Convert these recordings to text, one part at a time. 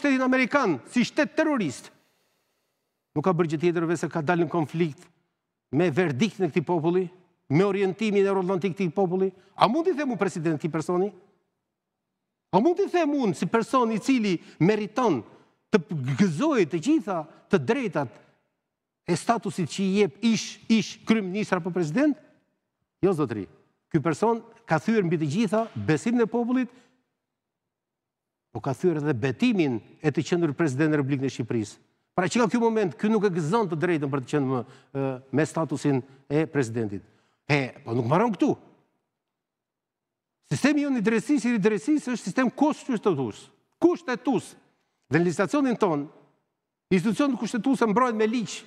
shtetin Amerikan, si shtet terrorist, nuk ka bërgjë tjetër se ka dalë në konflikt me verdikt në këti populli, me orientimin e rodlën të këti populli, a mund të themu president të këti personi? A mund të themu në si personi cili meriton të gëzojë të gjitha të drejtat e statusit që i jep ish, ish, krym njësra për president? Jo, zotëri, këj person ka thyrë mbi të gjitha besim në popullit po ka thyrë edhe betimin e të qëndër prezident Republikën e Shqipërisë. Pra që ka kjo moment, kjo nuk e gëzën të drejtën për të qëndë me statusin e prezidentit. He, po nuk maron këtu. Sistemi jo një dresis, i dresis është sistem kushtetus. Kushtetus. Dhe në listacionin ton, institucionit kushtetus e mbrojnë me liqë.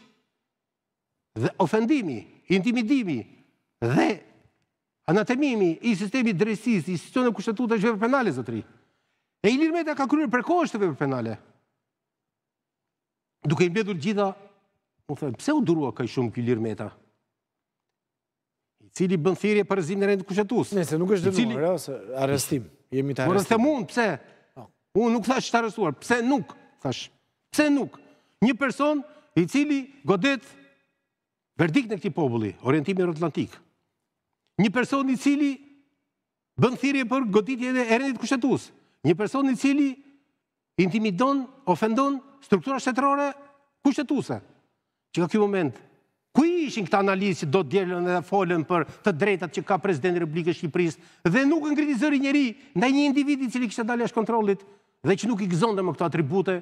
Dhe ofendimi, intimidimi dhe anatemimi i sistemi dresis, i institucionit kushtetut e gjithë penale, zëtëri. E Ilir Meta ka kryrë përkohës të vepër penale. Duke i mbedur gjitha, më thëmë, pse u durua ka i shumë kjo Ilir I Cili bënë thirje për rëzim në rendë kushetus. Ne, se nuk është dënuar, ose arrestim. Jemi të arrestim. Por rëste mund, pse? Po. Unë nuk thash të arrestuar. Pse nuk? Thash. Pse nuk? Një person i cili godet verdik në këti populli, orientimi e rëtlantik. Një person i cili bënë thirje për goditje e rendit kushetusë. Një person i cili intimidon, ofendon struktura shtetërore kushtetuese. Që ka ky moment. Ku ishin këta analistë që do të dielën dhe folën për të drejtat që ka presidenti i Republikës së Shqipërisë dhe nuk e ngritizori njeri ndaj një individi i cili kishte dalë jashtë kontrollit dhe që nuk i gëzonte më këto atribute,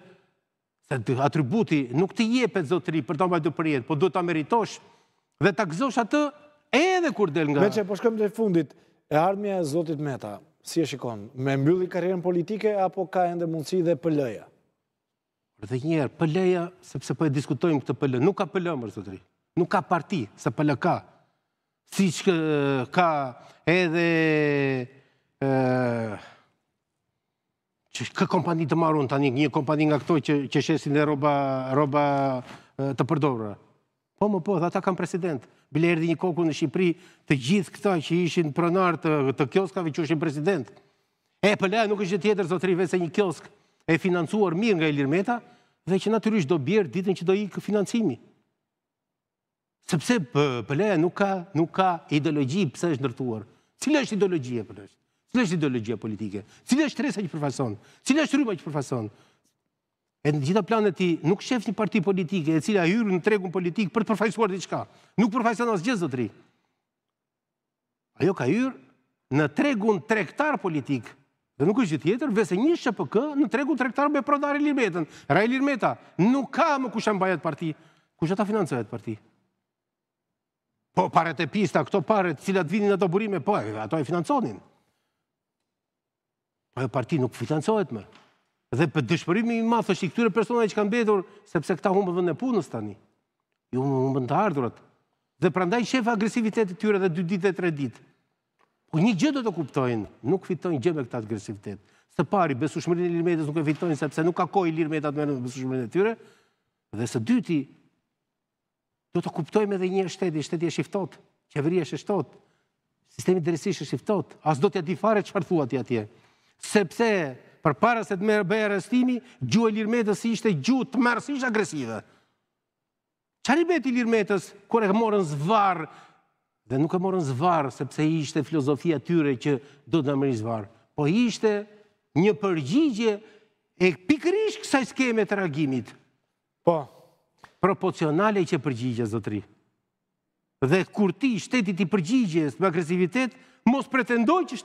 se atributi nuk të jepet zotëri për ta mbajtur përjet, po duhet ta meritosh dhe ta gëzosh atë edhe kur del nga. Meqenëse po shkojmë në fundit e armia e Zotit Meta si e shikon, me mbyllit karirën politike apo ka ende mundësi dhe pëllëja? Dhe njerë, pëllëja, sepse për po e diskutojmë këtë pëllë, nuk ka pëllë, mërë sotëri, nuk ka parti, se pëllë ka, si që ka edhe kë kompani të marun tani, një kompani nga këtoj që shesin dhe roba të përdovra, Po më po, dhe ata kam president. erdi një koku në Shqipri të gjithë këta që ishin pronar të kioskave që ishin president. E pële, po, nuk është tjetër, zotri, vese një kiosk e financuar mirë nga Elir Meta, dhe që naturisht do bjerë ditën që do i këfinancimi. Sëpse pële, po, po, nuk ka ideologi pëse është nërtuar. Cile është ideologi e pële është? Cile është ideologi e politike? Cile është të resa që përfason? Cile është rrima që përfason? E në gjitha planet ti nuk shef një parti politike e cila hyrë në tregun politik për të përfajsuar diçka. qka. Nuk përfajsuar në asë gjithë Ajo ka hyrë në tregun trektar politik dhe nuk është tjetër, vese një SHPK në tregun trektar me prodari Lirmetën. Raj Lirmeta nuk ka më kusha mbajat parti, kusha ta financojat parti. Po, paret e pista, këto paret cilat në ato burime, po, ato e financonin. Ajo parti nuk financojat mërë. Dhe për dëshpërimi i mathë është i këtyre personaj që kanë bedur, sepse këta humë bëndë e punës tani. Ju jo, humë të ardhurat, Dhe prandaj shefa agresivitet tyre dhe dy ditë dhe tre ditë. Ku po një gjë do të kuptojnë, nuk fitojnë gjë me këta agresivitet. Së pari, besu shmërin e lirmetës nuk e fitojnë, sepse nuk ka koj i lirmetat me në besu shmërin e tyre. Dhe së dyti, do të kuptojnë edhe një shteti, shteti e shiftot, qeveri e shiftot, sistemi dresish e shiftot, as do t'ja di fare që farë thua t'ja tje. Sepse, për para se të merë bëjë arrestimi, gjuhë e lirmetës ishte gjuhë të mërës ishte agresive. Qa i beti lirmetës, kër e morën zvarë, dhe nuk e morën zvarë, sepse ishte filozofia tyre që do të në zvarë, po ishte një përgjigje e pikërish kësa skeme të ragimit. Po, proporcionale që përgjigje, zotri. Dhe kur ti shtetit i përgjigje së agresivitet, mos pretendoj që